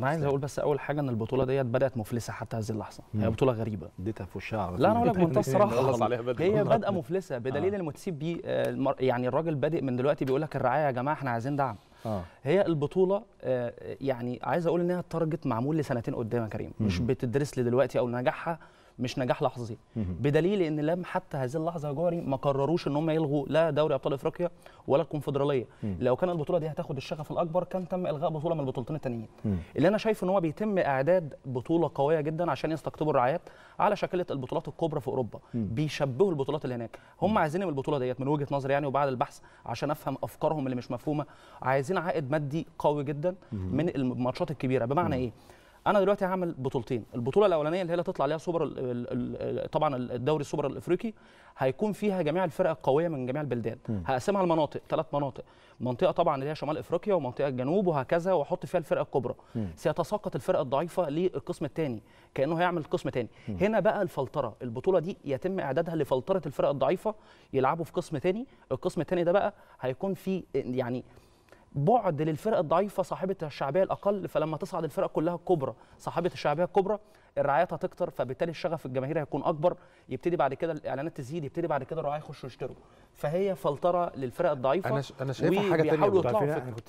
انا عايز اقول بس اول حاجه ان البطوله ديت بدات مفلسه حتى هذه اللحظه هي بطوله غريبه اديتها في وشها لا انا اقول لك منتهى الصراحه هي بادئه مفلسه بدليل آه. المتسيب بيه آه، يعني الراجل بادئ من دلوقتي بيقول لك الرعايه يا جماعه احنا عايزين دعم آه. هي البطوله آه، يعني عايز اقول ان هي التارجت معمول لسنتين قدام يا كريم مش بتدرس لدلوقتي او نجاحها مش نجاح لحظي بدليل ان لم حتى هذه اللحظه جاري ما قرروش ان هم يلغوا لا دوري ابطال افريقيا ولا الكونفدراليه لو كان البطوله دي هتاخد الشغف الاكبر كان تم الغاء بطوله من البطولتين التانيين اللي انا شايف ان هو بيتم اعداد بطوله قويه جدا عشان يستقطبوا الرعايات على شكله البطولات الكبرى في اوروبا بيشبهوا البطولات اللي هناك هم عايزين من البطوله ديت من وجهه نظري يعني وبعد البحث عشان افهم افكارهم اللي مش مفهومه عايزين عائد مادي قوي جدا من الماتشات الكبيره بمعنى ايه انا دلوقتي هعمل بطولتين البطوله الاولانيه اللي هي اللي هتطلع ليها سوبر ال ال طبعا الدوري السوبر الافريقي هيكون فيها جميع الفرق القويه من جميع البلدان هقسمها لمناطق ثلاث مناطق منطقه طبعا اللي هي شمال افريقيا ومنطقه الجنوب وهكذا واحط فيها الفرق الكبرى سيتساقط الفرق الضعيفه للقسم الثاني كانه هيعمل قسم ثاني هنا بقى الفلتره البطوله دي يتم اعدادها لفلتره الفرق الضعيفه يلعبوا في قسم ثاني القسم الثاني ده بقى هيكون فيه يعني بعد للفرق الضعيفه صاحبه الشعبيه الاقل فلما تصعد الفرق كلها الكبرى صاحبه الشعبيه الكبرى الرعايات هتكتر فبالتالي الشغف الجماهيري هيكون اكبر يبتدي بعد كده الاعلانات تزيد يبتدي بعد كده الرعاية يخشوا يشتروا فهي فلتره للفرق الضعيفه انا ش... انا شايفها حاجه ثانيه انا كنت